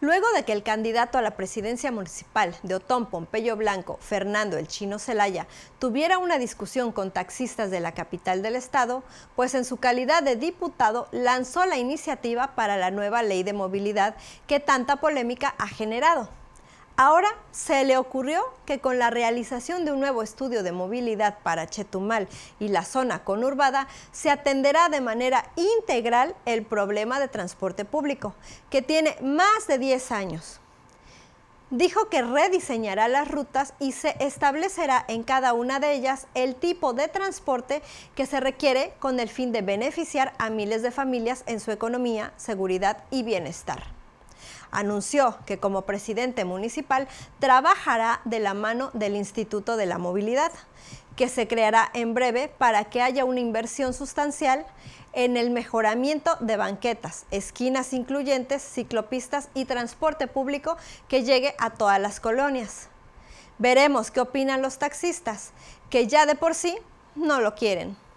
Luego de que el candidato a la presidencia municipal de Otón Pompeyo Blanco, Fernando el Chino Celaya, tuviera una discusión con taxistas de la capital del estado, pues en su calidad de diputado lanzó la iniciativa para la nueva ley de movilidad que tanta polémica ha generado. Ahora se le ocurrió que con la realización de un nuevo estudio de movilidad para Chetumal y la zona conurbada, se atenderá de manera integral el problema de transporte público, que tiene más de 10 años. Dijo que rediseñará las rutas y se establecerá en cada una de ellas el tipo de transporte que se requiere con el fin de beneficiar a miles de familias en su economía, seguridad y bienestar anunció que como presidente municipal trabajará de la mano del Instituto de la Movilidad, que se creará en breve para que haya una inversión sustancial en el mejoramiento de banquetas, esquinas incluyentes, ciclopistas y transporte público que llegue a todas las colonias. Veremos qué opinan los taxistas, que ya de por sí no lo quieren.